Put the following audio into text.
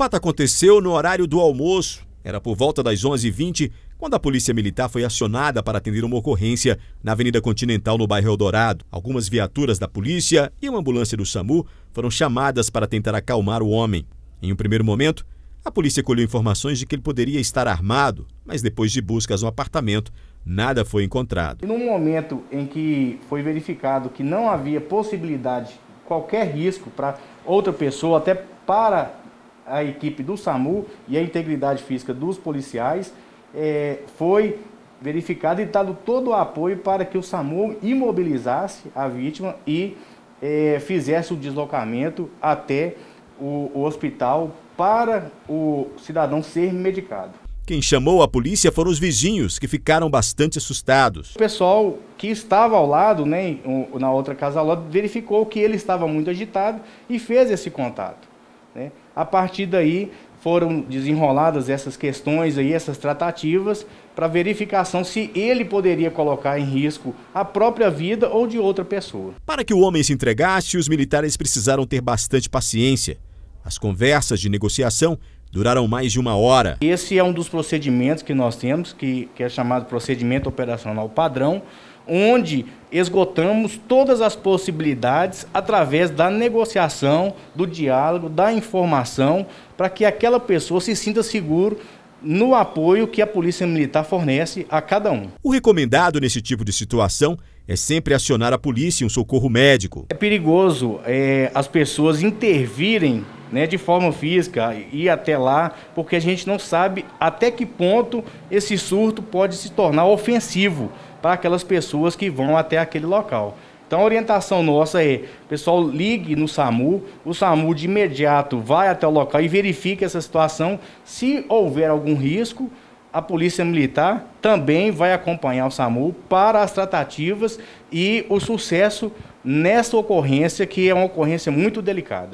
fato aconteceu no horário do almoço. Era por volta das 11h20, quando a polícia militar foi acionada para atender uma ocorrência na Avenida Continental, no bairro Eldorado. Algumas viaturas da polícia e uma ambulância do SAMU foram chamadas para tentar acalmar o homem. Em um primeiro momento, a polícia colheu informações de que ele poderia estar armado, mas depois de buscas no apartamento, nada foi encontrado. No momento em que foi verificado que não havia possibilidade, qualquer risco para outra pessoa, até para a equipe do SAMU e a integridade física dos policiais é, foi verificado e dado todo o apoio para que o SAMU imobilizasse a vítima e é, fizesse o deslocamento até o, o hospital para o cidadão ser medicado. Quem chamou a polícia foram os vizinhos, que ficaram bastante assustados. O pessoal que estava ao lado, né, na outra casa ao lado, verificou que ele estava muito agitado e fez esse contato. Né? A partir daí foram desenroladas essas questões aí, essas tratativas, para verificação se ele poderia colocar em risco a própria vida ou de outra pessoa. Para que o homem se entregasse, os militares precisaram ter bastante paciência. As conversas de negociação duraram mais de uma hora. Esse é um dos procedimentos que nós temos, que, que é chamado procedimento operacional padrão, onde esgotamos todas as possibilidades através da negociação, do diálogo, da informação, para que aquela pessoa se sinta seguro no apoio que a Polícia Militar fornece a cada um. O recomendado nesse tipo de situação é sempre acionar a polícia e um socorro médico. É perigoso é, as pessoas intervirem né, de forma física e até lá, porque a gente não sabe até que ponto esse surto pode se tornar ofensivo para aquelas pessoas que vão até aquele local. Então a orientação nossa é, pessoal, ligue no SAMU, o SAMU de imediato vai até o local e verifique essa situação. Se houver algum risco, a Polícia Militar também vai acompanhar o SAMU para as tratativas e o sucesso nessa ocorrência, que é uma ocorrência muito delicada.